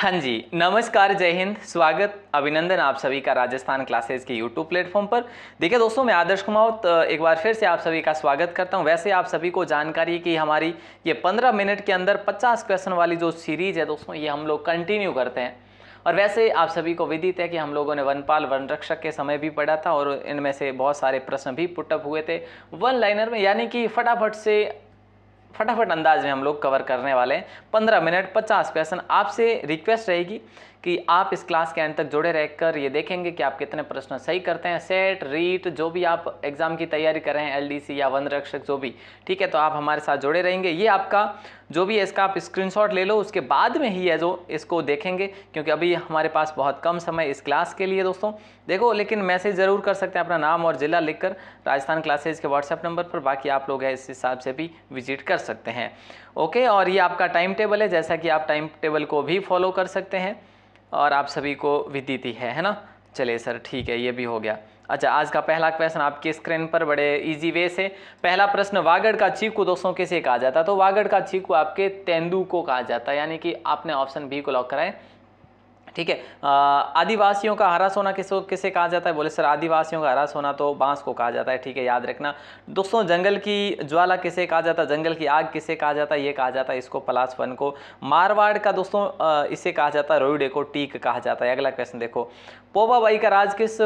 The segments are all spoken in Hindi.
हाँ जी नमस्कार जय हिंद स्वागत अभिनंदन आप सभी का राजस्थान क्लासेस के यूट्यूब प्लेटफॉर्म पर देखिए दोस्तों मैं आदर्श कुमार एक बार फिर से आप सभी का स्वागत करता हूं वैसे आप सभी को जानकारी कि हमारी ये 15 मिनट के अंदर 50 क्वेश्चन वाली जो सीरीज है दोस्तों ये हम लोग कंटिन्यू करते हैं और वैसे आप सभी को विदित है कि हम लोगों ने वनपाल वन रक्षक के समय भी पढ़ा था और इनमें से बहुत सारे प्रश्न भी पुटअप हुए थे वन लाइनर में यानी कि फटाफट से फटाफट अंदाज में हम लोग कवर करने वाले हैं पंद्रह मिनट पचास क्वेश्चन आपसे रिक्वेस्ट रहेगी कि आप इस क्लास के अंत तक जुड़े रहकर ये देखेंगे कि आप कितने प्रश्न सही करते हैं सेट रीट जो भी आप एग्ज़ाम की तैयारी कर रहे हैं एलडीसी या वन रक्षक जो भी ठीक है तो आप हमारे साथ जुड़े रहेंगे ये आपका जो भी है इसका आप स्क्रीनशॉट ले लो उसके बाद में ही है जो इसको देखेंगे क्योंकि अभी हमारे पास बहुत कम समय इस क्लास के लिए दोस्तों देखो लेकिन मैसेज ज़रूर कर सकते हैं अपना नाम और ज़िला लिखकर राजस्थान क्लासेज के व्हाट्सएप नंबर पर बाकी आप लोग है इस हिसाब से भी विजिट कर सकते हैं ओके और ये आपका टाइम टेबल है जैसा कि आप टाइम टेबल को भी फॉलो कर सकते हैं और आप सभी को विदिती है है ना चलिए सर ठीक है ये भी हो गया अच्छा आज का पहला क्वेश्चन आपके स्क्रीन पर बड़े इजी वे से पहला प्रश्न वागड़ का चीकू दोस्तों किसे कहा जाता है तो वागड़ का चीकू आपके तेंदू को कहा जाता है यानी कि आपने ऑप्शन बी को लॉक कराएं ठीक है आदिवासियों का हरा सोना किस किसे कहा जाता है बोले सर आदिवासियों का हरा सोना तो बांस को कहा जाता है ठीक है याद रखना दोस्तों जंगल की ज्वाला किसे कहा जाता है जंगल की आग किसे कहा जाता है ये कहा जाता है इसको पलास वन को मारवाड़ का दोस्तों इसे कहा जाता है रोईडे को टीक कहा जाता है अगला क्वेश्चन देखो पोवाबाई का राज किस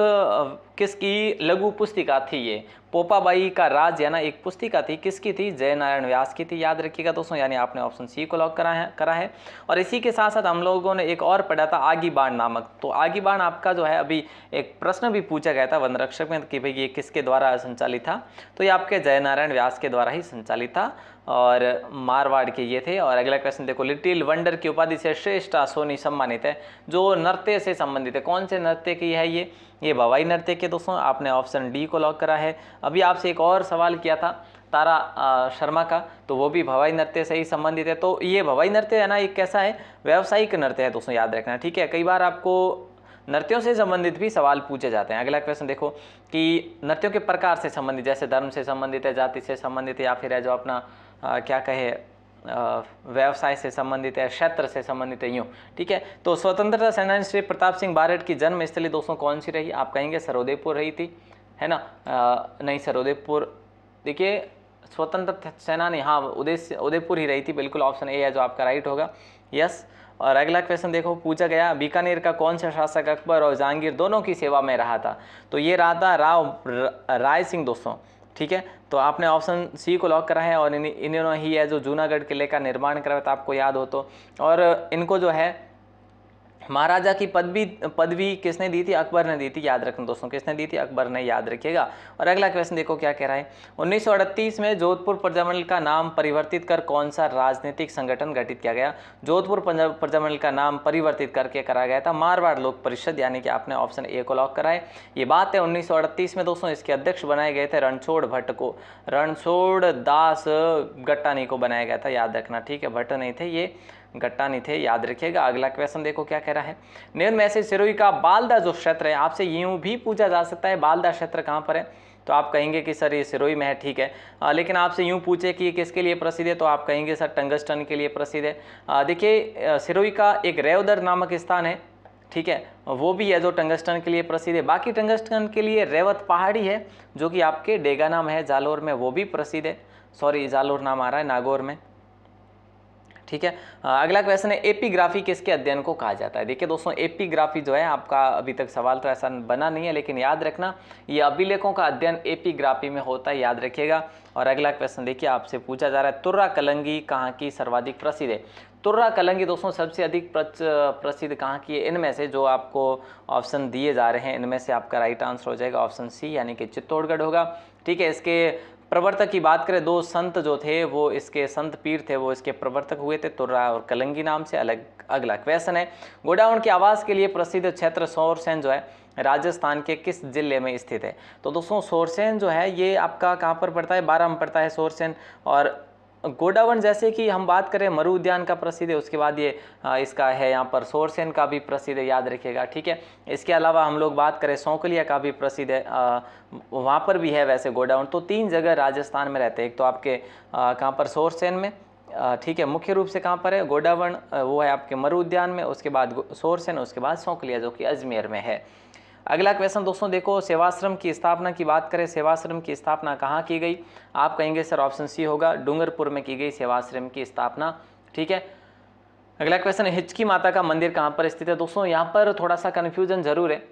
किसकी लघु पुस्तिका थी ये पोपाबाई का राज है ना एक पुस्तिका थी किसकी थी जय नारायण व्यास की थी याद रखिएगा दोस्तों यानी आपने ऑप्शन सी को लॉक करा है करा है और इसी के साथ साथ हम लोगों ने एक और पढ़ा था आगी बाण नामक तो आगी बाण आपका जो है अभी एक प्रश्न भी पूछा गया था वन रक्षक में कि भाई ये किसके द्वारा संचालित था तो ये आपके जय नारायण व्यास के द्वारा ही संचालित था और मारवाड़ के ये थे और अगला क्वेश्चन देखो लिटिल वंडर की उपाधि से श्रेष्ठ सोनी सम्मानित है जो नृत्य से संबंधित है कौन से नृत्य की है ये ये भवाई नृत्य के दोस्तों आपने ऑप्शन डी को लॉक करा है अभी आपसे एक और सवाल किया था तारा शर्मा का तो वो भी भवाई नृत्य से ही संबंधित है तो ये भवाई नृत्य है ना एक कैसा है व्यावसायिक नृत्य है दोस्तों याद रखना ठीक है कई बार आपको नृत्यों से संबंधित भी सवाल पूछे जाते हैं अगला क्वेश्चन देखो कि नृत्यों के प्रकार से संबंधित जैसे धर्म से संबंधित है जाति से संबंधित या फिर है जो अपना क्या कहे व्यवसाय से संबंधित है क्षेत्र से संबंधित है यूँ ठीक है तो स्वतंत्रता सेनानी श्री प्रताप सिंह बारेट की जन्मस्थली दोस्तों कौन सी रही आप कहेंगे सरोदेपुर रही थी है ना आ, नहीं सरोदयपुर देखिए स्वतंत्र सेनानी हाँ उदय उदयपुर ही रही थी बिल्कुल ऑप्शन ए है जो आपका राइट होगा यस और अगला क्वेश्चन देखो पूछा गया बीकानेर का कौन सा शासक अकबर और जहांगीर दोनों की सेवा में रहा था तो ये रहा था राव राय सिंह दोस्तों ठीक है तो आपने ऑप्शन सी को लॉक करा है और इन इन्होंने ही है जो जूनागढ़ किले का निर्माण करा था तो आपको याद हो तो और इनको जो है महाराजा की पदवी पदवी किसने दी थी अकबर ने दी थी याद रखना दोस्तों किसने दी थी अकबर ने याद रखिएगा और अगला क्वेश्चन देखो क्या कह रहा है 1938 में जोधपुर प्रजामंडल का नाम परिवर्तित कर कौन सा राजनीतिक संगठन गठित किया गया जोधपुर प्रजामंडल का नाम परिवर्तित करके करा गया था मारवाड़ लोक परिषद यानी कि आपने ऑप्शन ए को लॉक कराए ये बात है उन्नीस में दोस्तों इसके अध्यक्ष बनाए गए थे रणछोड़ भट्ट को रणछोड़ दास गट्टानी को बनाया गया था याद रखना ठीक है भट्ट नहीं थे ये गट्टा नहीं थे याद रखिएगा अगला क्वेश्चन देखो क्या कह रहा है निम्न में से सिरोही का बालदा जो क्षेत्र है आपसे यूँ भी पूछा जा सकता है बालदा क्षेत्र कहाँ पर है तो आप कहेंगे कि सर ये सिरोही में है ठीक है आ, लेकिन आपसे यूँ पूछे कि ये किसके लिए प्रसिद्ध है तो आप कहेंगे सर टंगस्टन के लिए प्रसिद्ध है देखिए सिरोही का एक रेवदर नामक स्थान है ठीक है वो भी है जो टंगस्टन के लिए प्रसिद्ध है बाकी टंगस्टन के लिए रेवत पहाड़ी है जो कि आपके डेगा नाम है जालोर में वो भी प्रसिद्ध है सॉरी जालोर नाम आ रहा है नागौर में ठीक है अगला क्वेश्चन है एपीग्राफी किसके अध्ययन को कहा जाता है देखिए दोस्तों एपीग्राफी जो है आपका अभी तक सवाल तो ऐसा बना नहीं है लेकिन याद रखना ये अभिलेखों का अध्ययन एपीग्राफी में होता है याद रखिएगा और अगला क्वेश्चन देखिए आपसे पूछा जा रहा है तुर्रा कलंगी कहाँ की सर्वाधिक प्रसिद्ध है तुर्रा कलंगी दोस्तों सबसे अधिक प्रसिद्ध कहाँ की है इनमें से जो आपको ऑप्शन दिए जा रहे हैं इनमें से आपका राइट आंसर हो जाएगा ऑप्शन सी यानी कि चित्तौड़गढ़ होगा ठीक है इसके प्रवर्तक की बात करें दो संत जो थे वो इसके संत पीर थे वो इसके प्रवर्तक हुए थे तुर्रा और कलंगी नाम से अलग अगला क्वेश्चन है गोडाउन के आवास के लिए प्रसिद्ध क्षेत्र सौरसेन जो है राजस्थान के किस जिले में स्थित है तो दोस्तों सोरसेन जो है ये आपका कहाँ पर पड़ता है बारह में पड़ता है सोरसेन और गोडावन जैसे कि हम बात करें मरु उद्यान का प्रसिद्ध है उसके बाद ये इसका है यहाँ पर सोरसेन का भी प्रसिद्ध है याद रखिएगा ठीक है इसके अलावा हम लोग बात करें सौकलिया का भी प्रसिद्ध है वहाँ पर भी है वैसे गोडावन तो तीन जगह राजस्थान में रहते हैं एक तो आपके कहाँ पर सोरसेन में ठीक है मुख्य रूप से कहाँ पर है गोडावन वो है आपके मरु उद्यान में उसके बाद सोरसेन उसके बाद सौकलिया जो कि अजमेर में है अगला क्वेश्चन दोस्तों देखो सेवाश्रम की स्थापना की बात करें सेवाश्रम की स्थापना कहाँ की गई आप कहेंगे सर ऑप्शन सी होगा डूंगरपुर में की गई सेवाश्रम की स्थापना ठीक है अगला क्वेश्चन हिचकी माता का मंदिर कहाँ पर स्थित है दोस्तों यहाँ पर थोड़ा सा कन्फ्यूजन जरूर है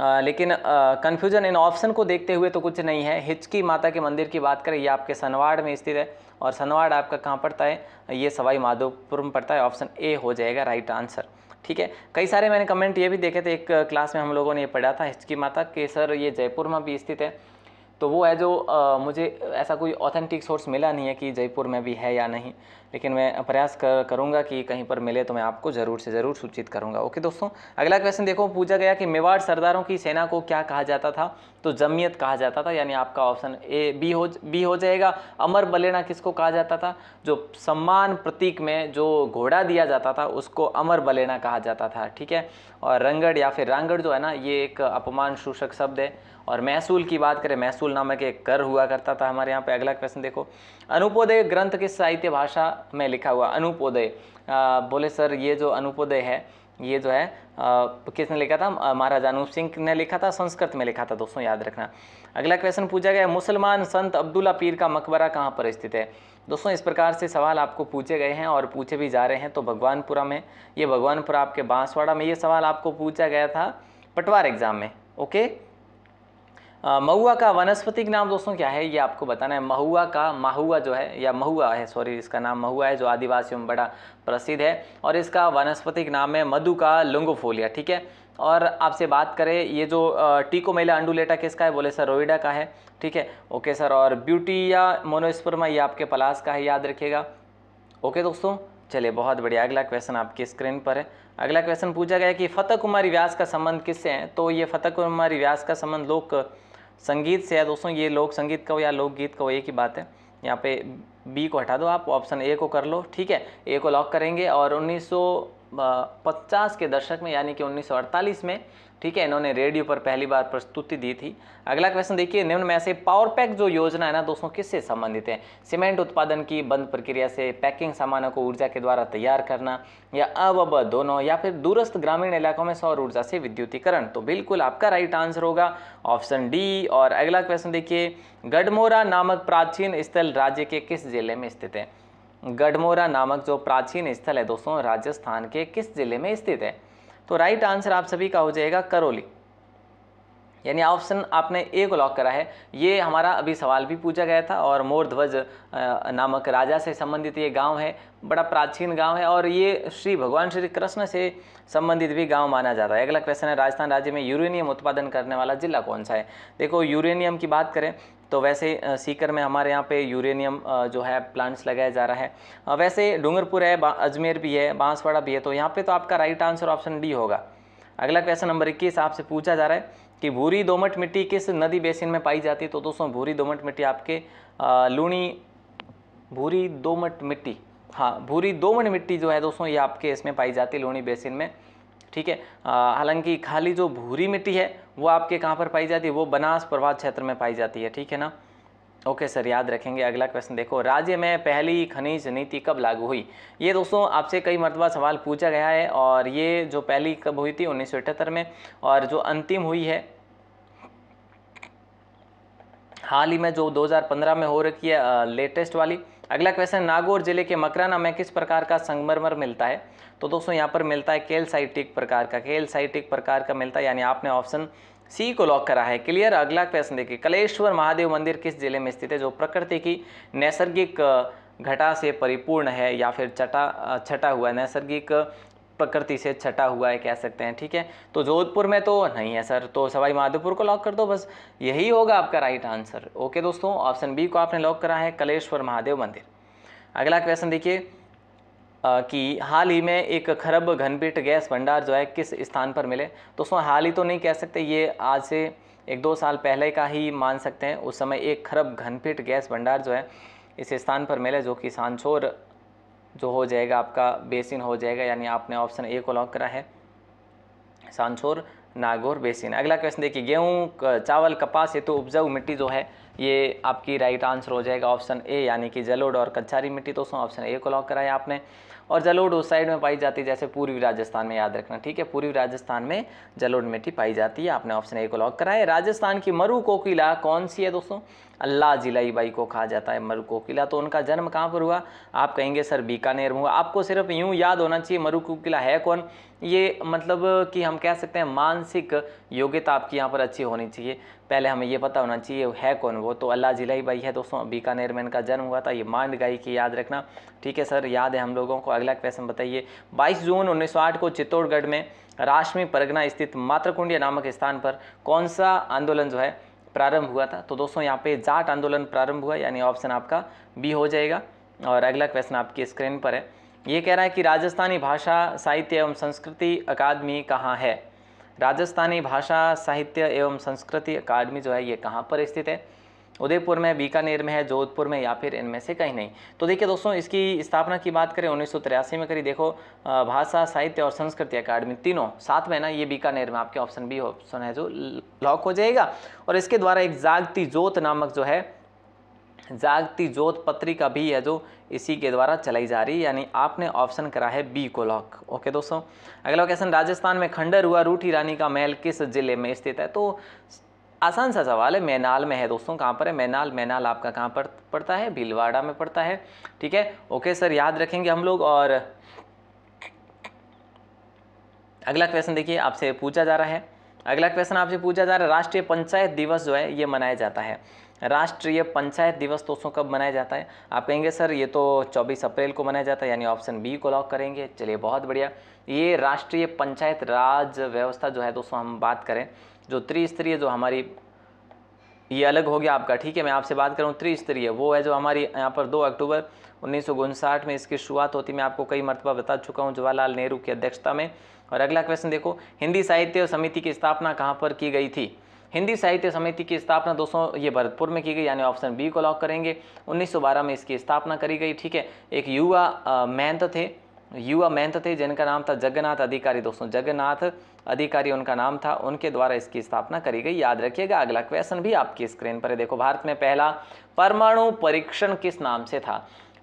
आ, लेकिन कन्फ्यूजन इन ऑप्शन को देखते हुए तो कुछ नहीं है हिचकी माता के मंदिर की बात करें ये आपके सनवाड़ में स्थित है और सनवाड़ आपका कहाँ पड़ता है ये सवाई माधोपुर में पड़ता है ऑप्शन ए हो जाएगा राइट आंसर ठीक है कई सारे मैंने कमेंट ये भी देखे थे एक क्लास में हम लोगों ने ये पढ़ा था हिचकी माता के सर ये जयपुर में भी स्थित है तो वो है जो आ, मुझे ऐसा कोई ऑथेंटिक सोर्स मिला नहीं है कि जयपुर में भी है या नहीं लेकिन मैं प्रयास कर, करूँगा कि कहीं पर मिले तो मैं आपको ज़रूर से ज़रूर सूचित करूँगा ओके दोस्तों अगला क्वेश्चन देखो पूछा गया कि मेवाड़ सरदारों की सेना को क्या कहा जाता था तो जमीयत कहा जाता था यानी आपका ऑप्शन ए बी हो बी हो जाएगा अमर बलेना किसको कहा जाता था जो सम्मान प्रतीक में जो घोड़ा दिया जाता था उसको अमर बलेना कहा जाता था ठीक है और रंगड़ या फिर रांगड़ जो है ना ये एक अपमान शूषक शब्द है और महसूल की बात करें महसूल नामक एक कर हुआ करता था हमारे यहाँ पे अगला क्वेश्चन देखो अनुपोदय ग्रंथ किस साहित्य भाषा में लिखा हुआ अनुपोदय बोले सर ये जो अनुपोदय है ये जो है किसने लिखा था महाराजा अनूप सिंह ने लिखा था संस्कृत में लिखा था दोस्तों याद रखना अगला क्वेश्चन पूछा गया मुसलमान संत अब्दुल्ला पीर का मकबरा कहाँ पर स्थित है दोस्तों इस प्रकार से सवाल आपको पूछे गए हैं और पूछे भी जा रहे हैं तो भगवानपुरा में ये भगवानपुरा आपके बांसवाड़ा में ये सवाल आपको पूछा गया था पटवार एग्जाम में ओके महुआ का वनस्पतिक नाम दोस्तों क्या है ये आपको बताना है महुआ का माहुआ जो है या महुआ है सॉरी इसका नाम महुआ है जो आदिवासियों में बड़ा प्रसिद्ध है और इसका वनस्पतिक नाम है मधु का लुंगोफोलिया ठीक है और आपसे बात करें ये जो टीको मेला अंडुलेटा किसका है बोले सर रोइडा का है ठीक है ओके सर और ब्यूटी या मोनोस्पर्मा ये आपके पलास का है याद रखिएगा ओके दोस्तों चलिए बहुत बढ़िया अगला क्वेश्चन आपकी स्क्रीन पर है अगला क्वेश्चन पूछा गया कि फ़तेह कुमारी व्यास का संबंध किससे है तो ये फ़तेह कुमारी व्यास का संबंध लोक संगीत से है दोस्तों ये लोक संगीत का हो या लोकगीत का हो एक ही बात है यहाँ पे बी को हटा दो आप ऑप्शन ए को कर लो ठीक है ए को लॉक करेंगे और उन्नीस 50 के दशक में यानी कि 1948 में ठीक है इन्होंने रेडियो पर पहली बार प्रस्तुति दी थी अगला क्वेश्चन देखिए निम्न में से पावर पैक जो योजना है ना दोस्तों किससे संबंधित है सीमेंट उत्पादन की बंद प्रक्रिया से पैकिंग सामानों को ऊर्जा के द्वारा तैयार करना या अब अब दोनों या फिर दूरस्थ ग्रामीण इलाकों में सौर ऊर्जा से विद्युतीकरण तो बिल्कुल आपका राइट आंसर होगा ऑप्शन डी और अगला क्वेश्चन देखिए गढ़मोरा नामक प्राचीन स्थल राज्य के किस जिले में स्थित है गढ़मोरा नामक जो प्राचीन स्थल है दोस्तों राजस्थान के किस जिले में स्थित है तो राइट आंसर आप सभी का हो जाएगा करौली यानी ऑप्शन आपने ए को लॉक करा है ये हमारा अभी सवाल भी पूछा गया था और मोरध्वज नामक राजा से संबंधित ये गांव है बड़ा प्राचीन गांव है और ये श्री भगवान श्री कृष्ण से संबंधित भी गांव माना जाता है अगला क्वेश्चन है राजस्थान राज्य में यूरेनियम उत्पादन करने वाला जिला कौन सा है देखो यूरेनियम की बात करें तो वैसे सीकर में हमारे यहाँ पे यूरेनियम जो है प्लांट्स लगाया जा रहा है वैसे डूंगरपुर है अजमेर भी है बांसवाड़ा भी है तो यहाँ पे तो आपका राइट आंसर ऑप्शन डी होगा अगला क्वेश्चन नंबर इक्कीस आपसे पूछा जा रहा है कि भूरी दोमट मिट्टी किस नदी बेसिन में पाई जाती है तो दोस्तों भूरी दोमट मिट्टी आपके लूणी भूरी दोमट मिट्टी हाँ भूरी दोमट मिट्टी जो है दोस्तों ये आपके इसमें पाई जाती है लूणी बेसिन में ठीक है हालांकि खाली जो भूरी मिट्टी है वो आपके कहाँ पर पाई जाती है वो बनास प्रभात क्षेत्र में पाई जाती है ठीक है ना ओके सर याद रखेंगे अगला क्वेश्चन देखो राज्य में पहली खनिज नीति कब लागू हुई ये दोस्तों आपसे कई मरतबा सवाल पूछा गया है और ये जो पहली कब हुई थी उन्नीस में और जो अंतिम हुई है हाल ही में जो 2015 में हो रखी है लेटेस्ट वाली अगला क्वेश्चन नागौर जिले के मकराना में किस प्रकार का संगमरमर मिलता है तो दोस्तों यहाँ पर मिलता है केल साइटिक प्रकार का केल साइटिक प्रकार का मिलता है यानी आपने ऑप्शन सी को लॉक करा है क्लियर अगला क्वेश्चन देखिए कलेश्वर महादेव मंदिर किस जिले में स्थित है जो प्रकृति की नैसर्गिक घटा से परिपूर्ण है या फिर चटा छटा हुआ नैसर्गिक प्रकृति से छटा हुआ है कह सकते हैं ठीक है तो जोधपुर में तो नहीं है सर तो सवाई माधोपुर को लॉक कर दो बस यही होगा आपका राइट आंसर ओके दोस्तों ऑप्शन बी को आपने लॉक करा है कलेश्वर महादेव मंदिर अगला क्वेश्चन देखिए कि हाल ही में एक खरब घनपीठ गैस भंडार जो है किस स्थान पर मिले दोस्तों हाल ही तो नहीं कह सकते ये आज से एक दो साल पहले का ही मान सकते हैं उस समय एक खरब घनपीठ गैस भंडार जो है इस स्थान पर मिले जो कि सांचोर जो हो जाएगा आपका बेसिन हो जाएगा यानी आपने ऑप्शन ए को लॉक करा है सांचोर नागौर बेसिन अगला क्वेश्चन देखिए गेहूँ चावल कपास हेतु तो उपजाऊ मिट्टी जो है ये आपकी राइट आंसर हो जाएगा ऑप्शन ए यानी कि जलोड और कच्छारी मिट्टी तो उसमें ऑप्शन ए को लॉक कराया आपने और जलोड उस साइड में पाई जाती है जैसे पूर्वी राजस्थान में याद रखना ठीक है पूर्वी राजस्थान में जलोड मिट्टी पाई जाती है आपने ऑप्शन ए को लॉक कराया राजस्थान की मरु कोकिला कौन सी है दोस्तों अल्लाह जिलाई बाई को कहा जाता है मरु कोकिला तो उनका जन्म कहाँ पर हुआ आप कहेंगे सर बीकानेर में हुआ आपको सिर्फ यूँ याद होना चाहिए मरु कोकिला है कौन ये मतलब कि हम कह सकते हैं मानसिक योग्यता आपकी यहाँ पर अच्छी होनी चाहिए पहले हमें ये पता होना चाहिए है कौन वो तो अल्लाह जिलाई भाई है दोस्तों बीकानेर में इनका जन्म हुआ था ये मांड गाई की याद रखना ठीक है सर याद है हम लोगों को अगला क्वेश्चन बताइए 22 जून 1908 को चित्तौड़गढ़ में राशमी परगना स्थित मातृकुंडिया नामक स्थान पर कौन सा आंदोलन जो है प्रारंभ हुआ था तो दोस्तों यहाँ पे जाट आंदोलन प्रारंभ हुआ यानी ऑप्शन आपका बी हो जाएगा और अगला क्वेश्चन आपकी स्क्रीन पर है ये कह रहा है कि राजस्थानी भाषा साहित्य एवं संस्कृति अकादमी कहाँ है राजस्थानी भाषा साहित्य एवं संस्कृति अकादमी जो है ये कहाँ पर स्थित है उदयपुर में बीकानेर में है जोधपुर में या फिर इनमें से कहीं नहीं तो देखिए दोस्तों इसकी स्थापना की बात करें उन्नीस में करी देखो भाषा साहित्य और संस्कृति अकादमी तीनों साथ में ना ये बीकानेर में आपके ऑप्शन बी ऑप्शन है जो लॉक हो जाएगा और इसके द्वारा एक जागती जोत नामक जो है जागती जोत पत्रिका भी है जो इसी के द्वारा चलाई जा रही है यानी आपने ऑप्शन करा है बी को लॉक ओके दोस्तों अगला क्वेश्चन राजस्थान में खंडर हुआ रूठी रानी का महल किस जिले में स्थित है तो आसान सा सवाल है मैनाल में है दोस्तों कहाँ पर है मैनाल मैनाल आपका कहाँ पर पड़ता है भीलवाड़ा में पड़ता है ठीक है ओके सर याद रखेंगे हम लोग और अगला क्वेश्चन देखिए आपसे पूछा जा रहा है अगला क्वेश्चन आपसे पूछा जा रहा है राष्ट्रीय पंचायत दिवस जो है ये मनाया जाता है राष्ट्रीय पंचायत दिवस दोस्तों कब मनाया जाता है आप कहेंगे सर ये तो 24 अप्रैल को मनाया जाता है यानी ऑप्शन बी को लॉक करेंगे चलिए बहुत बढ़िया ये राष्ट्रीय पंचायत राज व्यवस्था जो है दोस्तों हम बात करें जो त्रिस्तरीय जो हमारी ये अलग हो गया आपका ठीक है मैं आपसे बात करूँ त्रिस्तरीय वो है जो हमारी यहाँ पर दो अक्टूबर उन्नीस में इसकी शुरुआत होती मैं आपको कई मरतबा बता चुका हूँ जवाहरलाल नेहरू की अध्यक्षता में और अगला क्वेश्चन देखो हिंदी साहित्य समिति की स्थापना कहाँ पर की गई थी हिंदी साहित्य समिति की स्थापना दोस्तों ये भरतपुर में की गई यानी ऑप्शन बी को लॉक करेंगे 1912 में इसकी स्थापना करी गई ठीक है एक युवा महंत थे युवा महंत थे जिनका नाम था जगन्नाथ अधिकारी दोस्तों जगन्नाथ अधिकारी उनका नाम था उनके द्वारा इसकी स्थापना करी गई याद रखिएगा अगला क्वेश्चन भी आपकी स्क्रीन पर है देखो भारत में पहला परमाणु परीक्षण किस नाम से था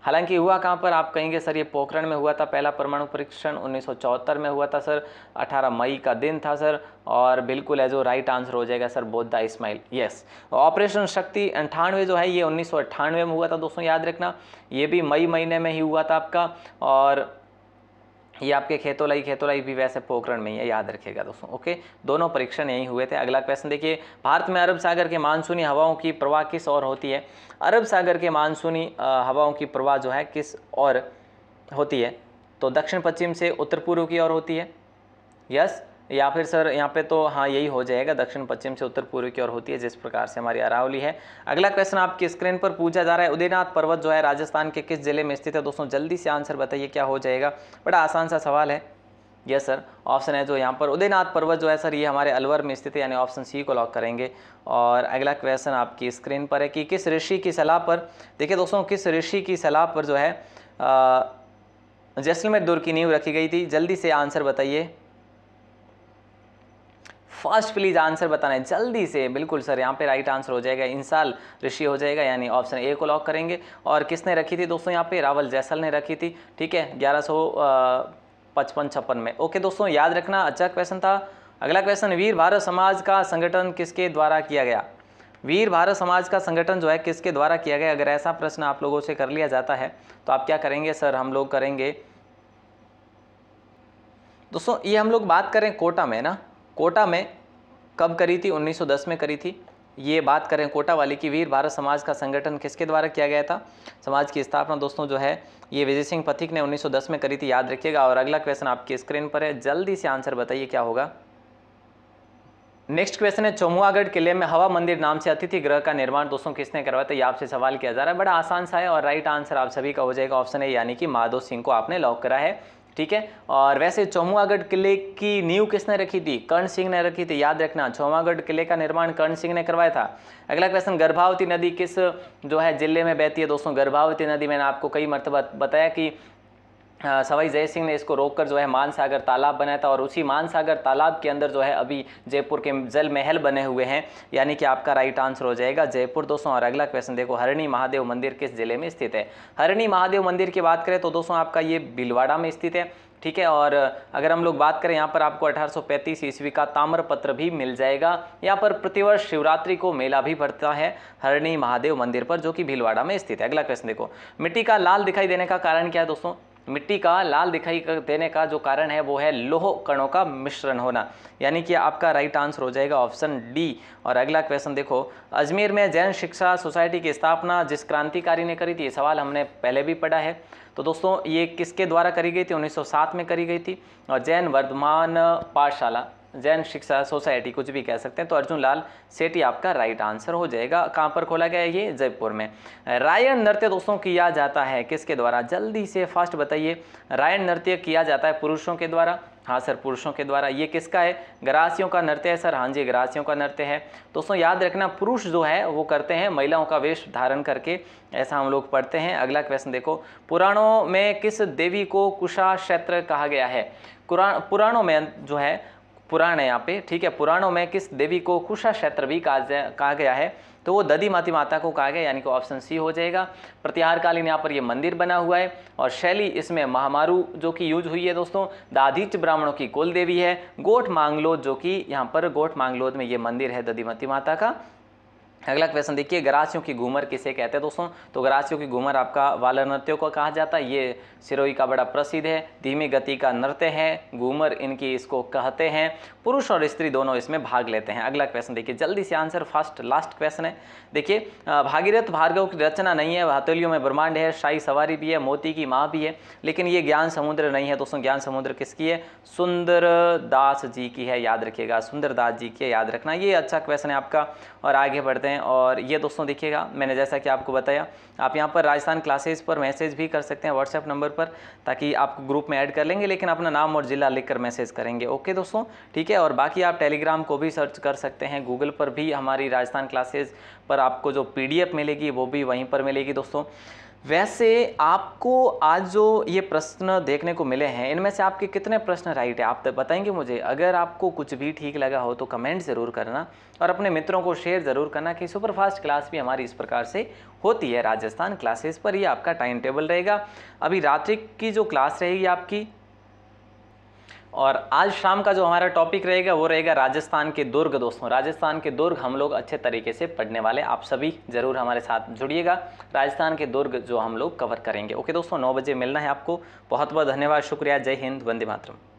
हालांकि हुआ कहाँ पर आप कहेंगे सर ये पोखरण में हुआ था पहला परमाणु परीक्षण 1974 में हुआ था सर 18 मई का दिन था सर और बिल्कुल है जो राइट आंसर हो जाएगा सर बोध द इस्माइल यस ऑपरेशन शक्ति अंठानवे जो है ये उन्नीस में हुआ था दोस्तों याद रखना ये भी मई महीने में ही हुआ था आपका और ये आपके खेतोलाई खेतोलाई भी वैसे पोखरण में ही है याद रखिएगा दोस्तों ओके दोनों परीक्षण यही हुए थे अगला क्वेश्चन देखिए भारत में अरब सागर के मानसूनी हवाओं की प्रवाह किस और होती है अरब सागर के मानसूनी हवाओं की प्रवाह जो है किस और होती है तो दक्षिण पश्चिम से उत्तर पूर्व की ओर होती है यस या फिर सर यहाँ पे तो हाँ यही हो जाएगा दक्षिण पश्चिम से उत्तर पूर्व की ओर होती है जिस प्रकार से हमारी अरावली है अगला क्वेश्चन आपकी स्क्रीन पर पूछा जा रहा है उदयनाथ पर्वत जो है राजस्थान के किस जिले में स्थित है दोस्तों जल्दी से आंसर बताइए क्या हो जाएगा बड़ा आसान सा सवाल है यस सर ऑप्शन है जो यहाँ पर उदयनाथ पर्वत जो है सर ये हमारे अलवर में स्थित है यानी ऑप्शन सी को लॉक करेंगे और अगला क्वेश्चन आपकी स्क्रीन पर है कि किस ऋषि की सलाह पर देखिए दोस्तों किस ऋषि की सलाह पर जो है जैसलमेर दुर्ग की नींव रखी गई थी जल्दी से आंसर बताइए फास्ट प्लीज़ आंसर बताना है जल्दी से बिल्कुल सर यहाँ पे राइट आंसर हो जाएगा इंसाल ऋषि हो जाएगा यानी ऑप्शन ए को लॉक करेंगे और किसने रखी थी दोस्तों यहाँ पे रावल जैसल ने रखी थी ठीक है ग्यारह पचपन छप्पन में ओके दोस्तों याद रखना अच्छा क्वेश्चन था अगला क्वेश्चन वीर भारत समाज का संगठन किसके द्वारा किया गया वीर भारत समाज का संगठन जो है किसके द्वारा किया गया अगर ऐसा प्रश्न आप लोगों से कर लिया जाता है तो आप क्या करेंगे सर हम लोग करेंगे दोस्तों ये हम लोग बात करें कोटा में ना कोटा में कब करी थी 1910 में करी थी ये बात करें कोटा वाली की वीर भारत समाज का संगठन किसके द्वारा किया गया था समाज की स्थापना दोस्तों जो है ये विजय सिंह पथिक ने 1910 में करी थी याद रखिएगा और अगला क्वेश्चन आपकी स्क्रीन पर है जल्दी से आंसर बताइए क्या होगा नेक्स्ट क्वेश्चन है चमुआगढ़ किले में हवा मंदिर नाम से अतिथि ग्रह का निर्माण दोस्तों किसने करवाया था ये आपसे सवाल किया जा रहा है बड़ा आसान सा है और राइट आंसर आप सभी का हो जाएगा ऑप्शन है यानी कि माधो सिंह को आपने लॉक करा है ठीक है और वैसे चौमुआगढ़ किले की नींव किसने रखी थी कर्ण सिंह ने रखी थी याद रखना चौमुआगढ़ किले का निर्माण कर्ण सिंह ने करवाया था अगला क्वेश्चन गर्भावती नदी किस जो है जिले में बहती है दोस्तों गर्भावती नदी मैंने आपको कई मरतबा बताया कि सवाई जय सिंह ने इसको रोककर जो है मानसागर तालाब बनाया था और उसी मानसागर तालाब के अंदर जो है अभी जयपुर के जल महल बने हुए हैं यानी कि आपका राइट आंसर हो जाएगा जयपुर दोस्तों और अगला क्वेश्चन देखो हरणी महादेव मंदिर किस जिले में स्थित है हरणी महादेव मंदिर की बात करें तो दोस्तों आपका ये भीलवाड़ा में स्थित है ठीक है और अगर हम लोग बात करें यहाँ पर आपको 1835 ईस्वी का ताम्रपत्र भी मिल जाएगा यहाँ पर प्रतिवर्ष शिवरात्रि को मेला भी भरता है हरणी महादेव मंदिर पर जो कि भीलवाड़ा में स्थित है अगला क्वेश्चन देखो मिट्टी का लाल दिखाई देने का कारण क्या है दोस्तों मिट्टी का लाल दिखाई देने का जो कारण है वो है लोह कणों का मिश्रण होना यानी कि आपका राइट आंसर हो जाएगा ऑप्शन डी और अगला क्वेश्चन देखो अजमेर में जैन शिक्षा सोसाइटी की स्थापना जिस क्रांतिकारी ने करी थी ये सवाल हमने पहले भी पढ़ा है तो दोस्तों ये किसके द्वारा करी गई थी 1907 में करी गई थी और जैन वर्धमान पाठशाला जैन शिक्षा सोसाइटी कुछ भी कह सकते हैं तो अर्जुन लाल सेठी आपका राइट आंसर हो जाएगा कहाँ पर खोला गया ये जयपुर में रायन नृत्य दोस्तों किया जाता है किसके द्वारा जल्दी से फास्ट बताइए रायन नृत्य किया जाता है पुरुषों के द्वारा हाँ सर पुरुषों के द्वारा ये किसका है ग्रासियों का नृत्य है सर हाँ जी ग्रासियों का नृत्य है दोस्तों याद रखना पुरुष जो है वो करते हैं महिलाओं का वेश धारण करके ऐसा हम लोग पढ़ते हैं अगला क्वेश्चन देखो पुराणों में किस देवी को कुशा क्षेत्र कहा गया है पुराणों में जो है पुराण है यहाँ पे ठीक है पुराणों में किस देवी को कुशा क्षेत्र भी कहा गया है तो वो दधी माती माता को कहा गया यानी कि ऑप्शन सी हो जाएगा कालीन यहाँ पर ये मंदिर बना हुआ है और शैली इसमें महामारू जो कि यूज हुई है दोस्तों दाधीच ब्राह्मणों की कुल देवी है गोठ मांगलोद जो कि यहाँ पर गोठ मांगलोद में ये मंदिर है दधीमती माता का अगला क्वेश्चन देखिए गरासियों की घूमर किसे कहते हैं दोस्तों तो गरासियों की घूमर आपका वाल नृत्यों को कहा जाता है ये सिरोही का बड़ा प्रसिद्ध है धीमी गति का नृत्य है घूमर इनकी इसको कहते हैं पुरुष और स्त्री दोनों इसमें भाग लेते हैं अगला क्वेश्चन देखिए जल्दी से आंसर फर्स्ट लास्ट क्वेश्चन है देखिए भागीरथ भार्गव की रचना नहीं है हथेलियों में ब्रह्मांड है शाही सवारी भी है मोती की माँ भी है लेकिन ये ज्ञान समुद्र नहीं है दोस्तों ज्ञान समुद्र किसकी है सुंदर दास जी की है याद रखिएगा सुंदर दास जी की है याद रखना ये अच्छा क्वेश्चन है आपका और आगे बढ़ते हैं हैं और ये दोस्तों देखिएगा मैंने जैसा कि आपको बताया आप यहाँ पर राजस्थान क्लासेस पर मैसेज भी कर सकते हैं व्हाट्सएप नंबर पर ताकि आप ग्रुप में ऐड कर लेंगे लेकिन अपना नाम और ज़िला लिख मैसेज करेंगे ओके दोस्तों ठीक है और बाकी आप टेलीग्राम को भी सर्च कर सकते हैं गूगल पर भी हमारी राजस्थान क्लासेज पर आपको जो पी मिलेगी वो भी वहीं पर मिलेगी दोस्तों वैसे आपको आज जो ये प्रश्न देखने को मिले हैं इनमें से आपके कितने प्रश्न राइट है आप तो बताएंगे मुझे अगर आपको कुछ भी ठीक लगा हो तो कमेंट ज़रूर करना और अपने मित्रों को शेयर ज़रूर करना कि सुपरफास्ट क्लास भी हमारी इस प्रकार से होती है राजस्थान क्लासेस पर ये आपका टाइम टेबल रहेगा अभी रात्रि की जो क्लास रहेगी आपकी और आज शाम का जो हमारा टॉपिक रहेगा वो रहेगा राजस्थान के दुर्ग दोस्तों राजस्थान के दुर्ग हम लोग अच्छे तरीके से पढ़ने वाले आप सभी ज़रूर हमारे साथ जुड़िएगा राजस्थान के दुर्ग जो हम लोग कवर करेंगे ओके दोस्तों नौ बजे मिलना है आपको बहुत बहुत धन्यवाद शुक्रिया जय हिंद वंदे मातरम